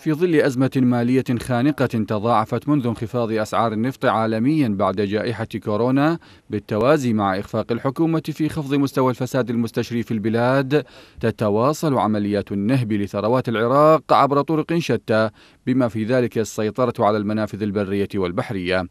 في ظل أزمة مالية خانقة تضاعفت منذ انخفاض أسعار النفط عالميا بعد جائحة كورونا بالتوازي مع إخفاق الحكومة في خفض مستوى الفساد المستشري في البلاد تتواصل عمليات النهب لثروات العراق عبر طرق شتى بما في ذلك السيطرة على المنافذ البرية والبحرية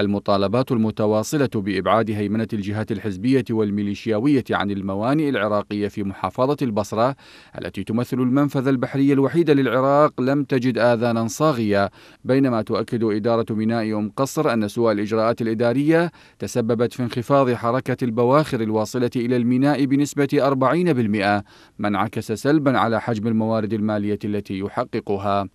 المطالبات المتواصلة بإبعاد هيمنة الجهات الحزبية والميليشياوية عن الموانئ العراقية في محافظة البصرة التي تمثل المنفذ البحري الوحيد للعراق لم تجد آذانا صاغية بينما تؤكد إدارة ميناء أم قصر أن سوء الإجراءات الإدارية تسببت في انخفاض حركة البواخر الواصلة إلى الميناء بنسبة 40% ما انعكس سلبا على حجم الموارد المالية التي يحققها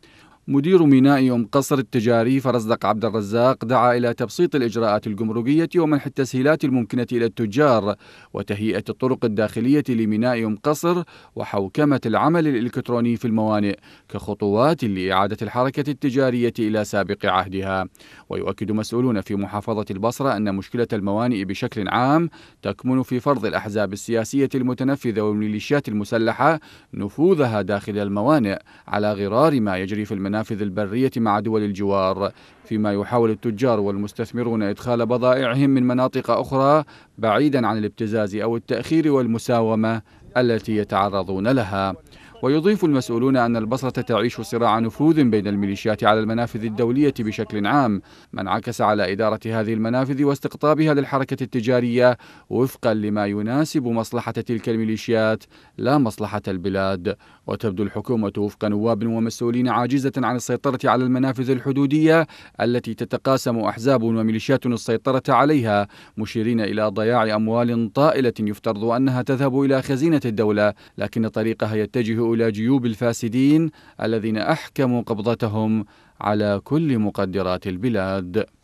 مدير ميناء أم قصر التجاري فرزدق عبد الرزاق دعا إلى تبسيط الإجراءات الجمركية ومنح التسهيلات الممكنة إلى التجار وتهيئة الطرق الداخلية لميناء أم قصر وحوكمة العمل الإلكتروني في الموانئ كخطوات لإعادة الحركة التجارية إلى سابق عهدها ويؤكد مسؤولون في محافظة البصرة أن مشكلة الموانئ بشكل عام تكمن في فرض الأحزاب السياسية المتنفذة والميليشيات المسلحة نفوذها داخل الموانئ على غرار ما يجري في المناطق المنافذ البرية مع دول الجوار فيما يحاول التجار والمستثمرون إدخال بضائعهم من مناطق أخرى بعيدا عن الابتزاز أو التأخير والمساومة التي يتعرضون لها ويضيف المسؤولون أن البصرة تعيش صراع نفوذ بين الميليشيات على المنافذ الدولية بشكل عام ما انعكس على إدارة هذه المنافذ واستقطابها للحركة التجارية وفقا لما يناسب مصلحة تلك الميليشيات لا مصلحة البلاد وتبدو الحكومة وفق نواب ومسؤولين عاجزة عن السيطرة على المنافذ الحدودية التي تتقاسم أحزاب وميليشيات السيطرة عليها مشيرين إلى ضياع أموال طائلة يفترض أنها تذهب إلى خزينة الدولة لكن طريقها يتجه إلى جيوب الفاسدين الذين أحكموا قبضتهم على كل مقدرات البلاد